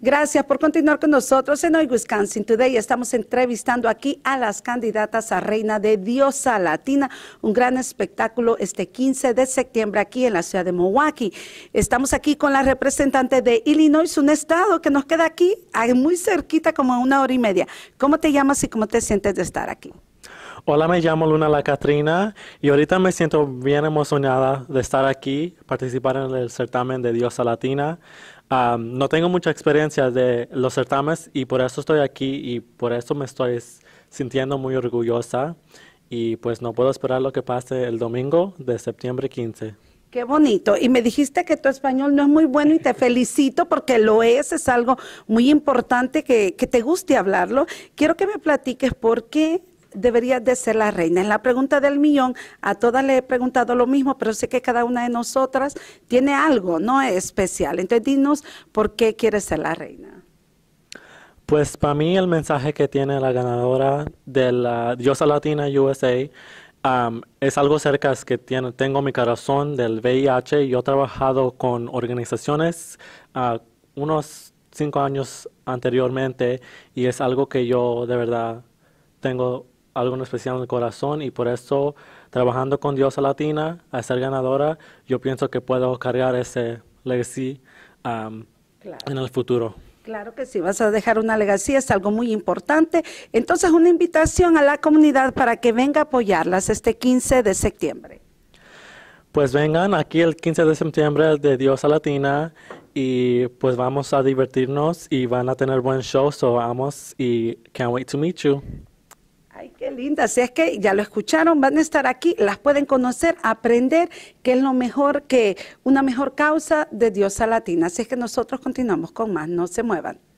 Gracias por continuar con nosotros en Hoy Wisconsin Today. Estamos entrevistando aquí a las candidatas a Reina de Diosa Latina, un gran espectáculo este 15 de septiembre aquí en la ciudad de Milwaukee. Estamos aquí con la representante de Illinois, un estado que nos queda aquí muy cerquita, como a una hora y media. ¿Cómo te llamas y cómo te sientes de estar aquí? Hola, me llamo Luna La Catrina y ahorita me siento bien emocionada de estar aquí, participar en el certamen de Diosa Latina. no tengo mucha experiencia de los certames y por eso estoy aquí y por eso me estoy sintiendo muy orgullosa y pues no puedo esperar lo que pase el domingo de septiembre 15. Qué bonito. Y me dijiste que tu español no es muy bueno y te felicito porque lo es, es algo muy importante que, que te guste hablarlo. Quiero que me platiques por qué debería de ser la reina? En la pregunta del millón. A todas le he preguntado lo mismo, pero sé que cada una de nosotras tiene algo, ¿no? Es especial. Entonces, dinos por qué quieres ser la reina. Pues para mí el mensaje que tiene la ganadora de la Diosa Latina USA es algo cerca es que tengo mi corazón del VIH. Yo he trabajado con organizaciones ah, unos cinco años anteriormente y es algo que yo de verdad tengo algo especial en el corazón y por eso trabajando con Diosa Latina a ser ganadora, yo pienso que puedo cargar ese legacy um, en el futuro. Claro que sí, vas a dejar una legacía, es algo muy importante. Entonces, una invitación a la comunidad para que venga a apoyarlas este 15 de septiembre. Pues vengan aquí el 15 de septiembre de Diosa Latina y pues vamos a divertirnos y van a tener buen show, so vamos y can't wait to meet you linda, si es que ya lo escucharon, van a estar aquí, las pueden conocer, aprender que es lo mejor que una mejor causa de Diosa Latina. Así es que nosotros continuamos con más, no se muevan.